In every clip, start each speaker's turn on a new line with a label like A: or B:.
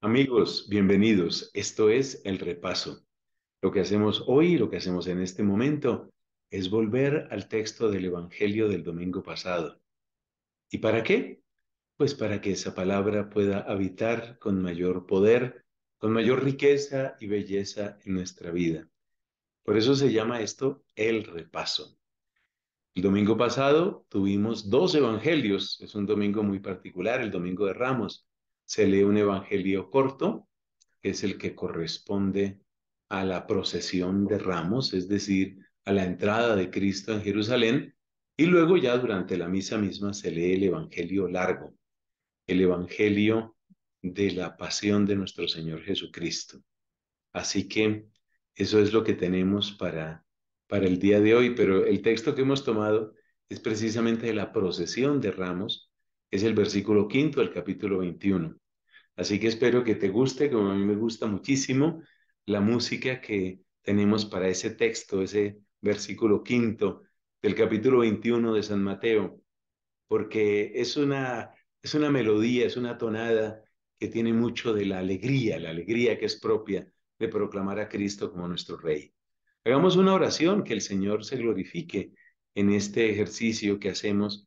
A: Amigos, bienvenidos. Esto es el repaso. Lo que hacemos hoy, lo que hacemos en este momento, es volver al texto del Evangelio del domingo pasado. ¿Y para qué? Pues para que esa palabra pueda habitar con mayor poder, con mayor riqueza y belleza en nuestra vida. Por eso se llama esto el repaso. El domingo pasado tuvimos dos evangelios, es un domingo muy particular, el domingo de Ramos se lee un evangelio corto, que es el que corresponde a la procesión de ramos, es decir, a la entrada de Cristo en Jerusalén, y luego ya durante la misa misma se lee el evangelio largo, el evangelio de la pasión de nuestro Señor Jesucristo. Así que eso es lo que tenemos para, para el día de hoy, pero el texto que hemos tomado es precisamente de la procesión de ramos es el versículo quinto del capítulo 21. Así que espero que te guste, como a mí me gusta muchísimo, la música que tenemos para ese texto, ese versículo quinto del capítulo 21 de San Mateo, porque es una, es una melodía, es una tonada que tiene mucho de la alegría, la alegría que es propia de proclamar a Cristo como nuestro Rey. Hagamos una oración que el Señor se glorifique en este ejercicio que hacemos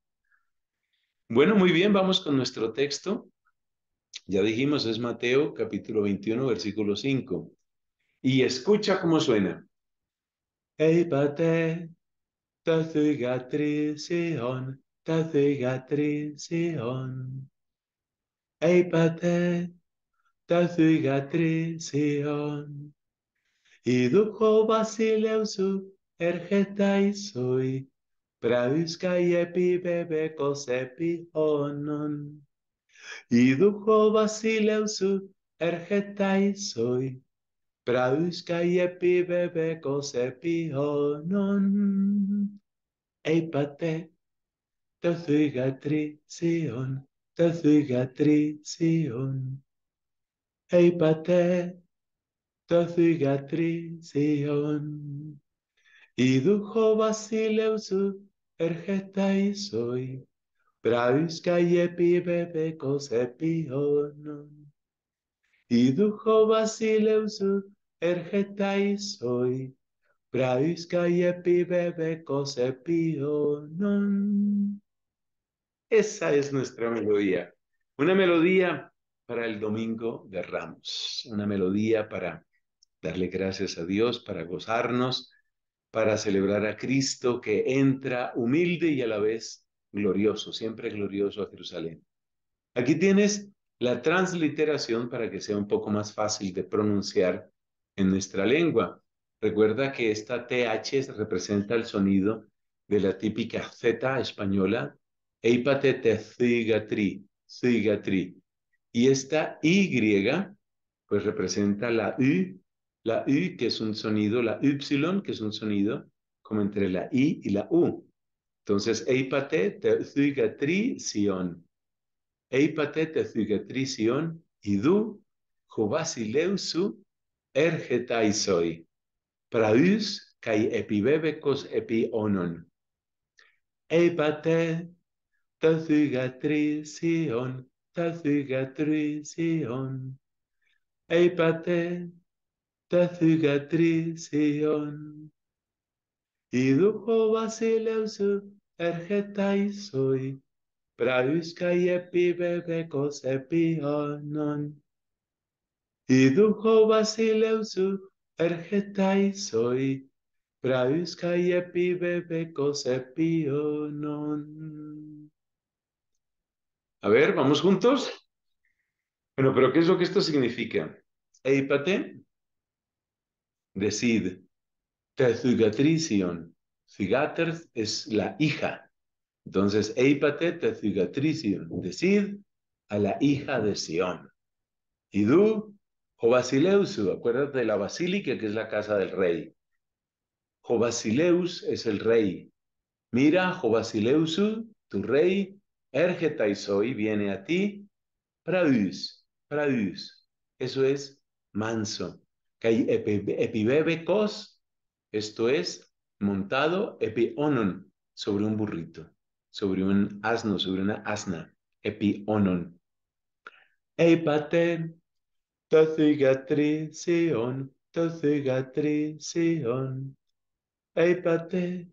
A: Bueno, muy bien, vamos con nuestro texto. Ya dijimos, es Mateo capítulo 21, versículo 5. Y escucha cómo suena.
B: Eipate, ta cigatrición, ta sion, Eipate, ta Sion. Y duco basileusu, ergetaisui. Πραδίσκα η επίπεπεκο όνων. Η δούχο βασίλεου σου έρχεται η σοή. Πραδίσκα η επίπεπεκο επί Είπατε το θυγατρίσιον, το θυγατρίσιον. Είπατε το θυγατρίσιον. Η δούχο βασίλεου σου y praviskayepi bebekos ergetais Idujo basileusu, ergetaizoy, bebe kos onon.
A: Esa es nuestra melodía. Una melodía para el domingo de Ramos, una melodía para darle gracias a Dios, para gozarnos, para celebrar a Cristo que entra humilde y a la vez glorioso, siempre glorioso a Jerusalén. Aquí tienes la transliteración para que sea un poco más fácil de pronunciar en nuestra lengua. Recuerda que esta TH representa el sonido de la típica Z española, eipatete cigatri, cigatri. Y esta Y, pues representa la U la U, que es un sonido, la Y, que es un sonido, como entre la I y la U. Entonces, eipate te sion. Eipate te sion, idu, jubasileusu, ergetaisoi. Praus, kai epibebecos epionon.
B: Eipate te sion, te sion. Eipate ta cicatrición. Iduho basileusu ergetaisoi. soy, bebe cosepionon. epionon. Iduho basileusu ergetaisoi. soy, bebe bebekos epionon.
A: A ver, vamos juntos. Bueno, pero ¿qué es lo que esto significa? Eipate Decid, tezugatrision Cigater es la hija. Entonces, eipate tezugatrision Decid a la hija de Sión. Idú, Jobasileusu, acuérdate de la basílica que es la casa del rey. Jobasileus es el rey. Mira, Jobasileusu, tu rey, Ergeta y viene a ti, Praus, Praus. Eso es manso, epibebecos, esto es, montado epionon, sobre un burrito, sobre un asno, sobre una asna, epionon.
B: Eipate, tu cicatrición, tu cicatrición. Eipate,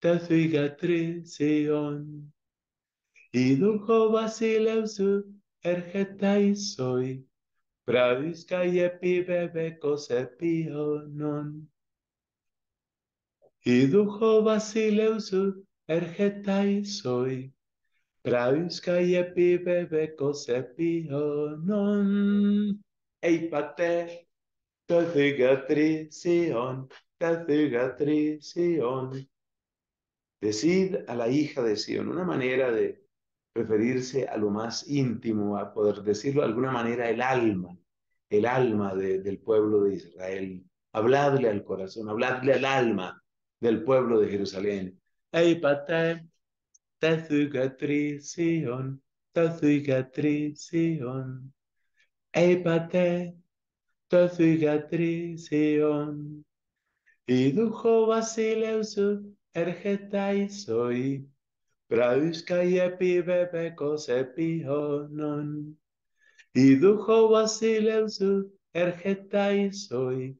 B: tu Y dujo ergetai bebe bebe, non. Idujo basileusu ergetai soy. bebe bebeko sepionon. Eipate, te cicatrición, te cicatrición.
A: Decid a la hija de Sion, una manera de referirse a lo más íntimo, a poder decirlo de alguna manera, el alma, el alma del pueblo de Israel. Habladle al corazón, habladle al alma del pueblo de Jerusalén.
B: Y dujo Basileusu, ergetai soy bebe bebeko sepi honon. Idujo soy erjeta izoi.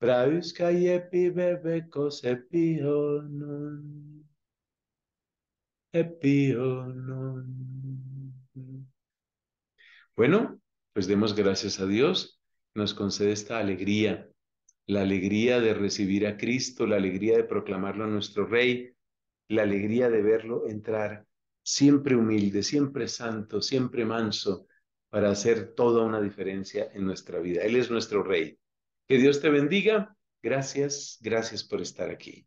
B: bebe bebeko sepi honon. Epi
A: Bueno, pues demos gracias a Dios. Nos concede esta alegría. La alegría de recibir a Cristo, la alegría de proclamarlo a nuestro Rey la alegría de verlo entrar, siempre humilde, siempre santo, siempre manso, para hacer toda una diferencia en nuestra vida. Él es nuestro Rey. Que Dios te bendiga. Gracias, gracias por estar aquí.